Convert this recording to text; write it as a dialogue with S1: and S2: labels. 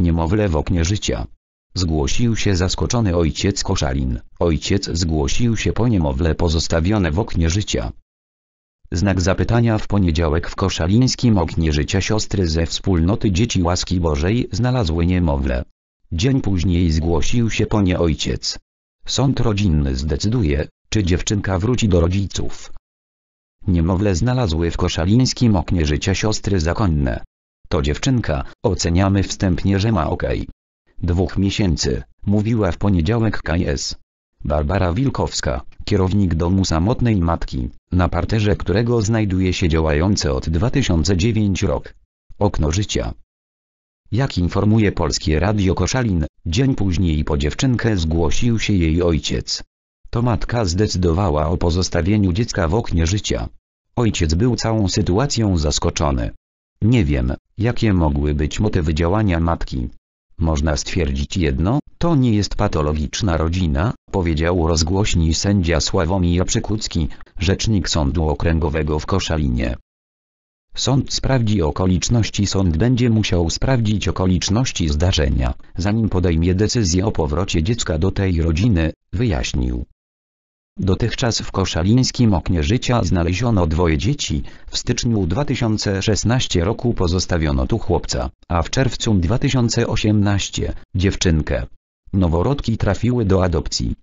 S1: niemowlę w oknie życia. Zgłosił się zaskoczony ojciec Koszalin. Ojciec zgłosił się po niemowlę pozostawione w oknie życia. Znak zapytania w poniedziałek w koszalińskim oknie życia siostry ze wspólnoty Dzieci Łaski Bożej znalazły niemowlę. Dzień później zgłosił się po nie ojciec. Sąd rodzinny zdecyduje, czy dziewczynka wróci do rodziców. Niemowlę znalazły w koszalińskim oknie życia siostry zakonne. To dziewczynka, oceniamy wstępnie, że ma ok. Dwóch miesięcy, mówiła w poniedziałek KS. Barbara Wilkowska, kierownik domu samotnej matki, na parterze którego znajduje się działający od 2009 rok. Okno życia. Jak informuje Polskie Radio Koszalin, dzień później po dziewczynkę zgłosił się jej ojciec. To matka zdecydowała o pozostawieniu dziecka w oknie życia. Ojciec był całą sytuacją zaskoczony. Nie wiem, Jakie mogły być motywy działania matki? Można stwierdzić jedno, to nie jest patologiczna rodzina, powiedział rozgłośni sędzia Sławomir Przykucki, rzecznik Sądu Okręgowego w Koszalinie. Sąd sprawdzi okoliczności Sąd będzie musiał sprawdzić okoliczności zdarzenia, zanim podejmie decyzję o powrocie dziecka do tej rodziny, wyjaśnił. Dotychczas w koszalińskim oknie życia znaleziono dwoje dzieci, w styczniu 2016 roku pozostawiono tu chłopca, a w czerwcu 2018 dziewczynkę. Noworodki trafiły do adopcji,